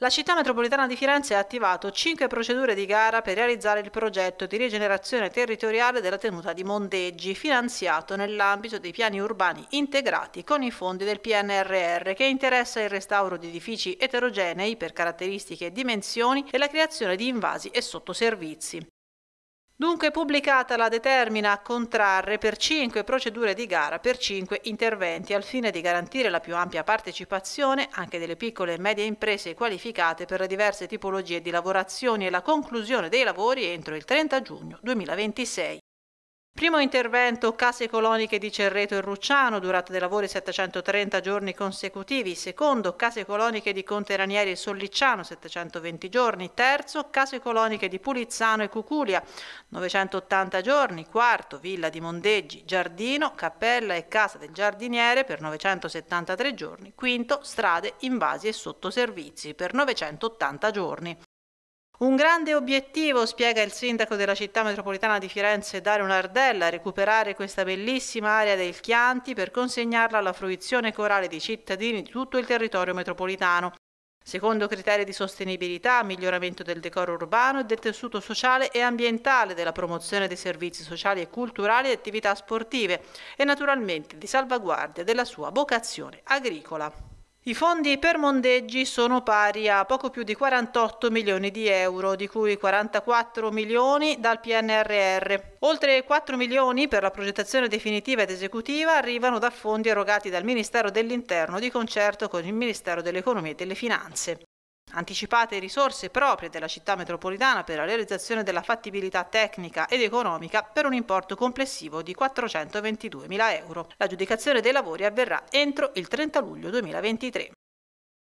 La città metropolitana di Firenze ha attivato cinque procedure di gara per realizzare il progetto di rigenerazione territoriale della tenuta di Mondeggi, finanziato nell'ambito dei piani urbani integrati con i fondi del PNRR, che interessa il restauro di edifici eterogenei per caratteristiche e dimensioni e la creazione di invasi e sottoservizi. Dunque pubblicata la determina a contrarre per cinque procedure di gara per cinque interventi al fine di garantire la più ampia partecipazione anche delle piccole e medie imprese qualificate per le diverse tipologie di lavorazioni e la conclusione dei lavori entro il 30 giugno 2026. Primo intervento case coloniche di Cerreto e Rucciano, durata dei lavori 730 giorni consecutivi. Secondo, case coloniche di Conte Ranieri e Sollicciano, 720 giorni. Terzo, case coloniche di Pulizzano e Cuculia, 980 giorni. Quarto, Villa di Mondeggi, Giardino, Cappella e Casa del Giardiniere per 973 giorni. Quinto, strade, invasi e sottoservizi per 980 giorni. Un grande obiettivo, spiega il sindaco della città metropolitana di Firenze Dario Nardella, recuperare questa bellissima area del Chianti per consegnarla alla fruizione corale di cittadini di tutto il territorio metropolitano, secondo criteri di sostenibilità, miglioramento del decoro urbano e del tessuto sociale e ambientale, della promozione dei servizi sociali e culturali e attività sportive e naturalmente di salvaguardia della sua vocazione agricola. I fondi per mondeggi sono pari a poco più di 48 milioni di euro, di cui 44 milioni dal PNRR. Oltre 4 milioni per la progettazione definitiva ed esecutiva arrivano da fondi erogati dal Ministero dell'Interno di concerto con il Ministero dell'Economia e delle Finanze. Anticipate risorse proprie della città metropolitana per la realizzazione della fattibilità tecnica ed economica per un importo complessivo di 422.000 euro. L'aggiudicazione dei lavori avverrà entro il 30 luglio 2023.